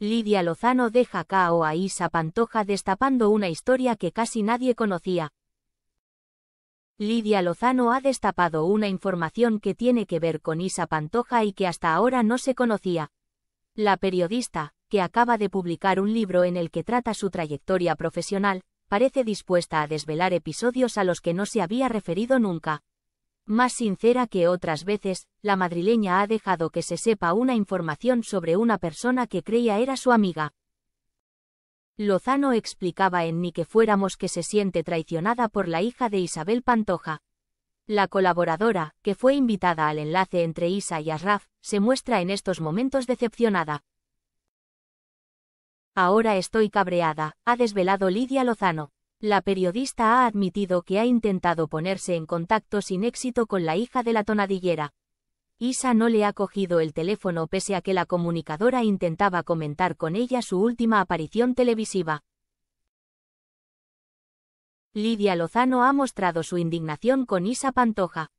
Lidia Lozano deja cao a Isa Pantoja destapando una historia que casi nadie conocía. Lidia Lozano ha destapado una información que tiene que ver con Isa Pantoja y que hasta ahora no se conocía. La periodista, que acaba de publicar un libro en el que trata su trayectoria profesional, parece dispuesta a desvelar episodios a los que no se había referido nunca. Más sincera que otras veces, la madrileña ha dejado que se sepa una información sobre una persona que creía era su amiga. Lozano explicaba en Ni que fuéramos que se siente traicionada por la hija de Isabel Pantoja. La colaboradora, que fue invitada al enlace entre Isa y Asraf, se muestra en estos momentos decepcionada. Ahora estoy cabreada, ha desvelado Lidia Lozano. La periodista ha admitido que ha intentado ponerse en contacto sin éxito con la hija de la tonadillera. Isa no le ha cogido el teléfono pese a que la comunicadora intentaba comentar con ella su última aparición televisiva. Lidia Lozano ha mostrado su indignación con Isa Pantoja.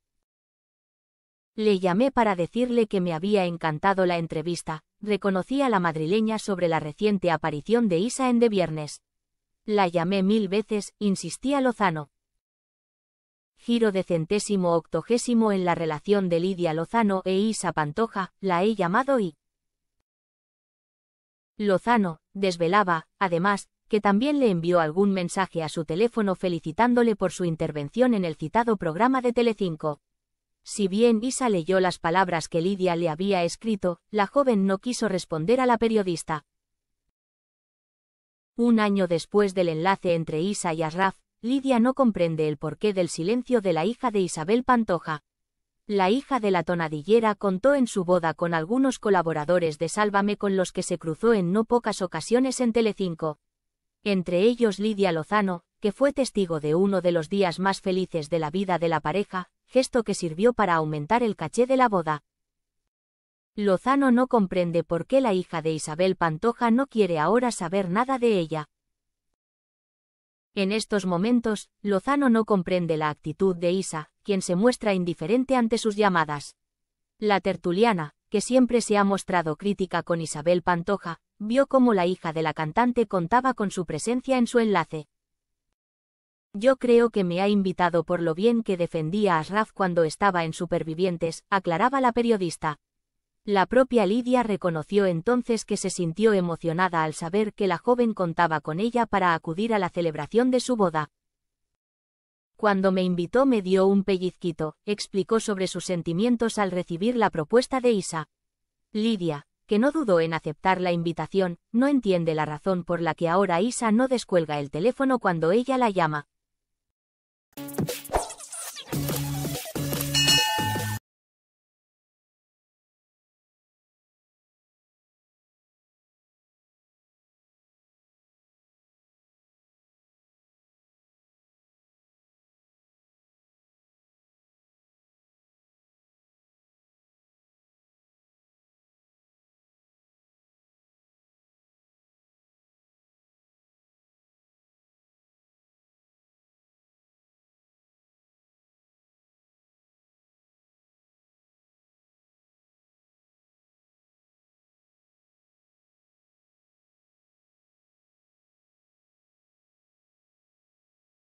Le llamé para decirle que me había encantado la entrevista, reconocía la madrileña sobre la reciente aparición de Isa en De Viernes. La llamé mil veces, insistía Lozano. Giro de centésimo octogésimo en la relación de Lidia Lozano e Isa Pantoja, la he llamado y... Lozano, desvelaba, además, que también le envió algún mensaje a su teléfono felicitándole por su intervención en el citado programa de Telecinco. Si bien Isa leyó las palabras que Lidia le había escrito, la joven no quiso responder a la periodista. Un año después del enlace entre Isa y Arraf, Lidia no comprende el porqué del silencio de la hija de Isabel Pantoja. La hija de la tonadillera contó en su boda con algunos colaboradores de Sálvame con los que se cruzó en no pocas ocasiones en Telecinco. Entre ellos Lidia Lozano, que fue testigo de uno de los días más felices de la vida de la pareja, gesto que sirvió para aumentar el caché de la boda. Lozano no comprende por qué la hija de Isabel Pantoja no quiere ahora saber nada de ella. En estos momentos, Lozano no comprende la actitud de Isa, quien se muestra indiferente ante sus llamadas. La tertuliana, que siempre se ha mostrado crítica con Isabel Pantoja, vio cómo la hija de la cantante contaba con su presencia en su enlace. Yo creo que me ha invitado por lo bien que defendía a Asraf cuando estaba en Supervivientes, aclaraba la periodista. La propia Lidia reconoció entonces que se sintió emocionada al saber que la joven contaba con ella para acudir a la celebración de su boda. Cuando me invitó me dio un pellizquito, explicó sobre sus sentimientos al recibir la propuesta de Isa. Lidia, que no dudó en aceptar la invitación, no entiende la razón por la que ahora Isa no descuelga el teléfono cuando ella la llama.